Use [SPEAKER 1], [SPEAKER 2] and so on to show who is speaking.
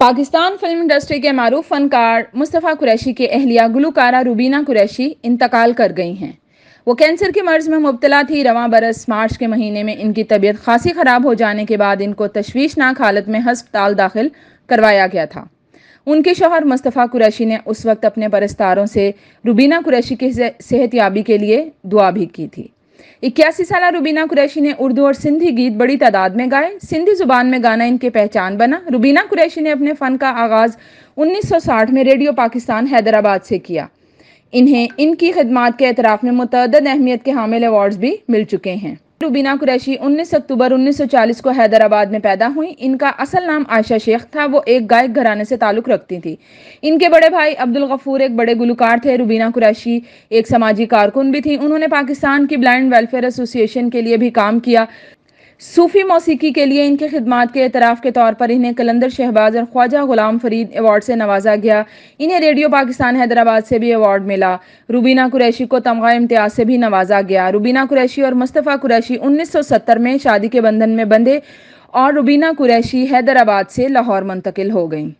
[SPEAKER 1] Pakistan film industry के मरूफ फनकार मुस्तफ़ा कुरैशी की अहलिया गुलकारा रुबीना कुरैशी इंतकाल कर गई हैं वो कैंसर के मर्ज में मुबतला थी रवा बरस मार्च के महीने में इनकी तबीयत खासी ख़राब हो जाने के बाद इनको तशवीशनाक हालत में हस्पताल दाखिल करवाया गया था उनके शोहर मुस्तफ़ा कुरैशी ने उस वक्त अपने परस्तारों से रुबीना कुरैशी की सेहत याबी के लिए दुआ भी की थी इक्यासी साल रुबीना कुरैशी ने उर्दू और सिंधी गीत बड़ी तादाद में गाए सिंधी जुबान में गाना इनके पहचान बना रुबीना कुरैशी ने अपने फ़न का आगाज़ 1960 में रेडियो पाकिस्तान हैदराबाद से किया इन्हें इनकी खदमात के एतराफ़ में मतदद अहमियत के हामिल अवार्ड्स भी मिल चुके हैं टूबीना कुरैशी 19 अक्टूबर 1940 को हैदराबाद में पैदा हुई इनका असल नाम आयशा शेख था वो एक गायक घराने से ताल्लुक़ रखती थी इनके बड़े भाई अब्दुल गफूर एक बड़े गुलकार थे रुबीना कुरैशी एक समाजी कारकुन भी थी उन्होंने पाकिस्तान की ब्लाइंड वेलफेयर एसोसिएशन के लिए भी काम किया सूफी मौसीकी के लिए इनके खिदमत के एतराफ़ के तौर पर इन्हें कलंदर शहबाज और ख्वाजा गुलाम फरीद अवार्ड से नवाजा गया इन्हें रेडियो पाकिस्तान हैदराबाद से भी अवार्ड मिला रुबीना कुरैशी को तमगा इम्तियाज से भी नवाजा गया रुबीना कुरैशी और मुस्तफ़ा कुरैशी उन्नीस सौ सत्तर में शादी के बंधन में बंधे और रुबीना कुरैशी हैदराबाद से लाहौर मुंतकिल हो गई